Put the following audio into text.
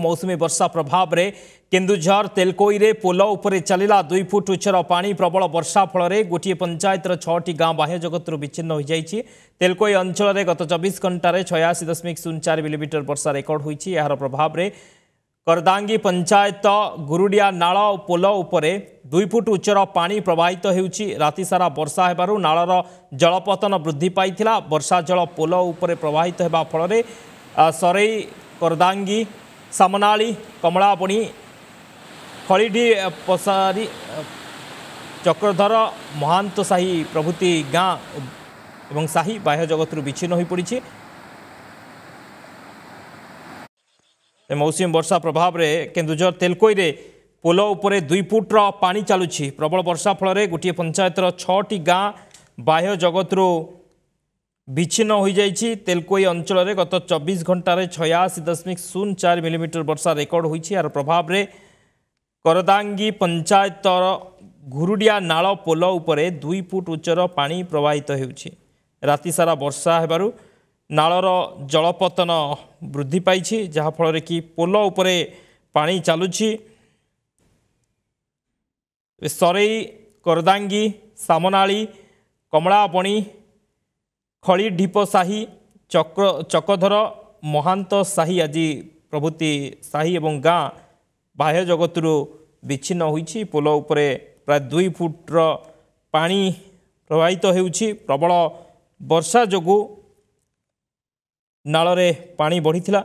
मौसुमी वर्षा प्रभाव में केन्दूर तेलकोई में पोल चल दुई फुट उच्चर पा प्रबल वर्षा फल गोटे पंचायतर छटी गांव बाह्य जगत विच्छिन्न हो जाए तेलकोई अंचल गत चौबीस घंटे छयाशी दशमिक शून चार मिलीमिटर वर्षा रेकर्ड हो रहा प्रभाव में करदांगी पंचायत गुरुडिया ना पोल दुई फुट उच्चर पा प्रवाहित होती सारा वर्षा होवर नालर जलपतन वृद्धि पाई वर्षा जल पोल प्रवाहित होगा फल सरई करदांगी ସାମନାଳି କମଳାପଣି ଖଳିଢି ପସାରୀ ଚକ୍ରଧର ମହାନ୍ତ ସାହି ପ୍ରଭୃତି ଗାଁ ଏବଂ ସାହି ବାହ୍ୟ ଜଗତରୁ ବିଚ୍ଛିନ୍ନ ହୋଇପଡ଼ିଛି ମୌସୁମୀ ବର୍ଷା ପ୍ରଭାବରେ କେନ୍ଦୁଝର ତେଲକୋଇରେ ପୋଲ ଉପରେ ଦୁଇ ଫୁଟର ପାଣି ଚାଲୁଛି ପ୍ରବଳ ବର୍ଷା ଫଳରେ ଗୋଟିଏ ପଞ୍ଚାୟତର ଛଅଟି ଗାଁ ବାହ୍ୟ ଜଗତରୁ বিচ্ছিন্ন হয়ে যাই তেলকোই অঞ্চলের গত চব্বিশ ঘণ্টার ছয়াশি দশমিক শূন্য চার মিলিমিটর বর্ষা রেকর্ড হয়েছে আর প্রভাবে করদাঙ্গি পঞ্চায়েতর ঘুরুডিয়া নাল পোল উপরে দুই ফুট উচ্চর পা প্রবাহিত হেউছি রাতে সারা বর্ষা হবার নালর জলপতন বৃদ্ধি পাইছি যাফলের কি পোল উপরে পা চালুছি সরেই করদাঙ্গি সামনাড়ি কমলাপণি ଖଳି ଢିପ ସାହି ଚକ୍ର ଚକଧର ମହାନ୍ତ ସାହି ଆଜି ପ୍ରଭୃତି ସାହି ଏବଂ ଗାଁ ବାହ୍ୟ ଜଗତରୁ ବିଚ୍ଛିନ୍ନ ହୋଇଛି ପୋଲ ଉପରେ ପ୍ରାୟ ଦୁଇ ଫୁଟର ପାଣି ପ୍ରବାହିତ ହେଉଛି ପ୍ରବଳ ବର୍ଷା ଯୋଗୁଁ ନାଳରେ ପାଣି ବଢ଼ିଥିଲା